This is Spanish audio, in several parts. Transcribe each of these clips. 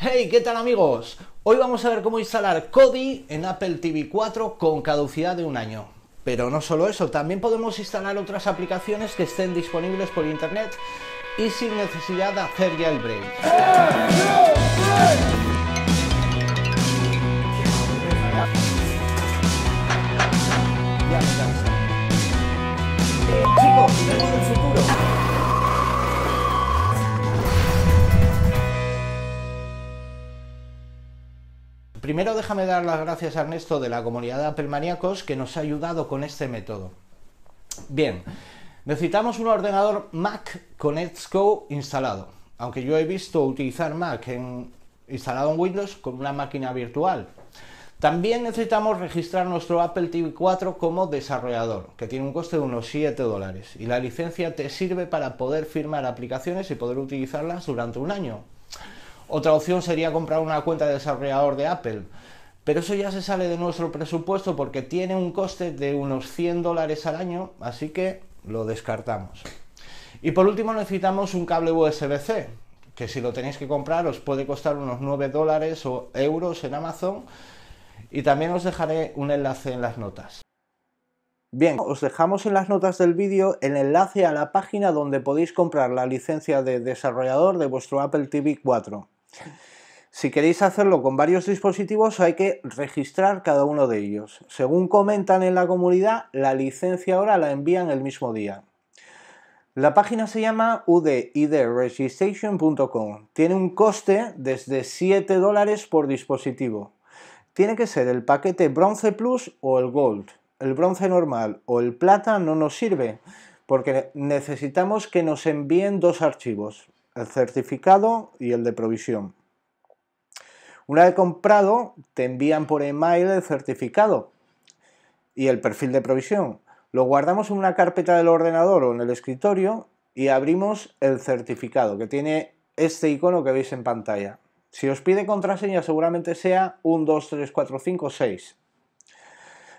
Hey, ¿qué tal amigos? Hoy vamos a ver cómo instalar Kodi en Apple TV 4 con caducidad de un año. Pero no solo eso, también podemos instalar otras aplicaciones que estén disponibles por internet y sin necesidad de hacer ya el break. Primero déjame dar las gracias a Ernesto de la comunidad de Apple Maníacos que nos ha ayudado con este método. Bien, necesitamos un ordenador Mac con Xcode instalado. Aunque yo he visto utilizar Mac instalado en Windows con una máquina virtual. También necesitamos registrar nuestro Apple TV 4 como desarrollador, que tiene un coste de unos 7 dólares. Y la licencia te sirve para poder firmar aplicaciones y poder utilizarlas durante un año. Otra opción sería comprar una cuenta de desarrollador de Apple. Pero eso ya se sale de nuestro presupuesto porque tiene un coste de unos 100 dólares al año, así que lo descartamos. Y por último necesitamos un cable USB-C, que si lo tenéis que comprar os puede costar unos 9 dólares o euros en Amazon. Y también os dejaré un enlace en las notas. Bien, os dejamos en las notas del vídeo el enlace a la página donde podéis comprar la licencia de desarrollador de vuestro Apple TV 4. Si queréis hacerlo con varios dispositivos hay que registrar cada uno de ellos. Según comentan en la comunidad, la licencia ahora la envían el mismo día. La página se llama udidregistration.com. Tiene un coste desde 7 dólares por dispositivo. Tiene que ser el paquete Bronce Plus o el Gold. El bronce normal o el plata no nos sirve porque necesitamos que nos envíen dos archivos el certificado y el de provisión. Una vez comprado, te envían por email el certificado y el perfil de provisión. Lo guardamos en una carpeta del ordenador o en el escritorio y abrimos el certificado que tiene este icono que veis en pantalla. Si os pide contraseña seguramente sea 1, 2, 3, 4, 5, 6.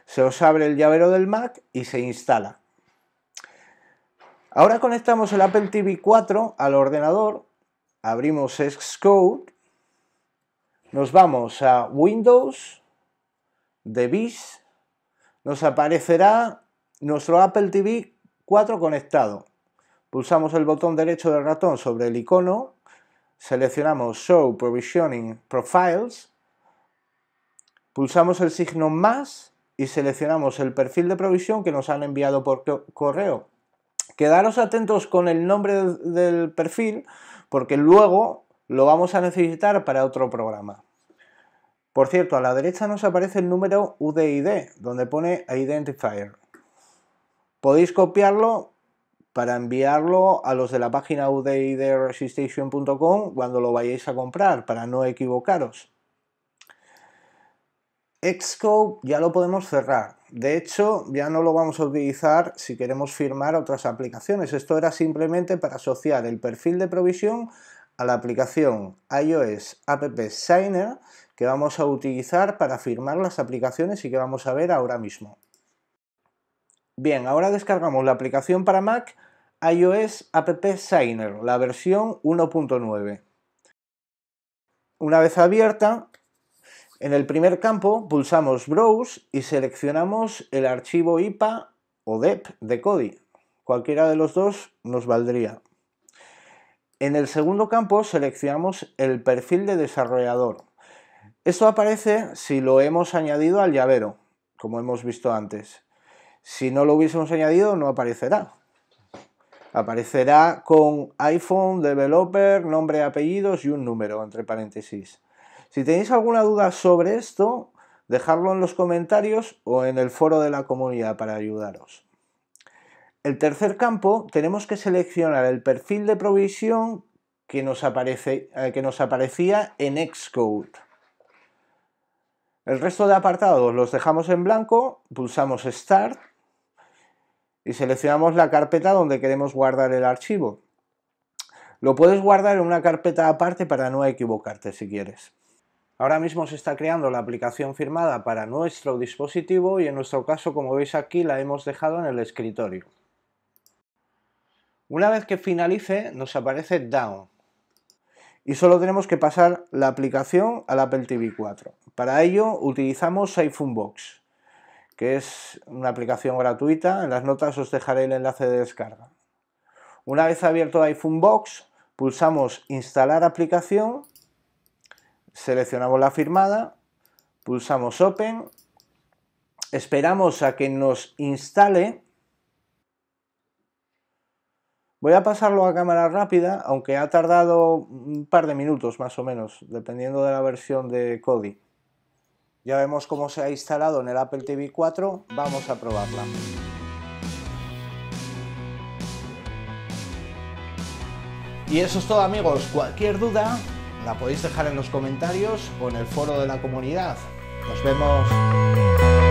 Se os abre el llavero del Mac y se instala. Ahora conectamos el Apple TV 4 al ordenador, abrimos Xcode, nos vamos a Windows, Device, nos aparecerá nuestro Apple TV 4 conectado. Pulsamos el botón derecho del ratón sobre el icono, seleccionamos Show Provisioning Profiles, pulsamos el signo más y seleccionamos el perfil de provisión que nos han enviado por correo. Quedaros atentos con el nombre del, perfil porque luego lo vamos a necesitar para otro programa. Por cierto, a la derecha nos aparece el número UDID, donde pone Identifier. Podéis copiarlo para enviarlo a los de la página udidresistation.com cuando lo vayáis a comprar, para no equivocaros. Xcode ya lo podemos cerrar. De hecho, ya no lo vamos a utilizar si queremos firmar otras aplicaciones. Esto era simplemente para asociar el perfil de provisión a la aplicación iOS App Signer que vamos a utilizar para firmar las aplicaciones y que vamos a ver ahora mismo. Bien, ahora descargamos la aplicación para Mac iOS App Signer, la versión 1.9. Una vez abierta, en el primer campo pulsamos Browse y seleccionamos el archivo IPA o DEP de Cody. Cualquiera de los dos nos valdría. En el segundo campo seleccionamos el perfil de desarrollador. Esto aparece si lo hemos añadido al llavero, como hemos visto antes. Si no lo hubiésemos añadido, no aparecerá. Aparecerá con iPhone, developer, nombre, apellidos y un número, entre paréntesis. Si tenéis alguna duda sobre esto, dejadlo en los comentarios o en el foro de la comunidad para ayudaros. El tercer campo, tenemos que seleccionar el perfil de provisión que nos, eh, que nos aparecía en Xcode. El resto de apartados los dejamos en blanco, pulsamos Start y seleccionamos la carpeta donde queremos guardar el archivo. Lo puedes guardar en una carpeta aparte para no equivocarte si quieres. Ahora mismo se está creando la aplicación firmada para nuestro dispositivo y en nuestro caso, como veis aquí, la hemos dejado en el escritorio. Una vez que finalice, nos aparece Down. Y solo tenemos que pasar la aplicación al Apple TV 4. Para ello utilizamos iPhone Box, que es una aplicación gratuita. En las notas os dejaré el enlace de descarga. Una vez abierto iPhone Box, pulsamos Instalar aplicación seleccionamos la firmada, pulsamos Open, esperamos a que nos instale. Voy a pasarlo a cámara rápida, aunque ha tardado un par de minutos más o menos, dependiendo de la versión de Kodi. Ya vemos cómo se ha instalado en el Apple TV 4, vamos a probarla. Y eso es todo amigos, cualquier duda la podéis dejar en los comentarios o en el foro de la comunidad. Nos vemos.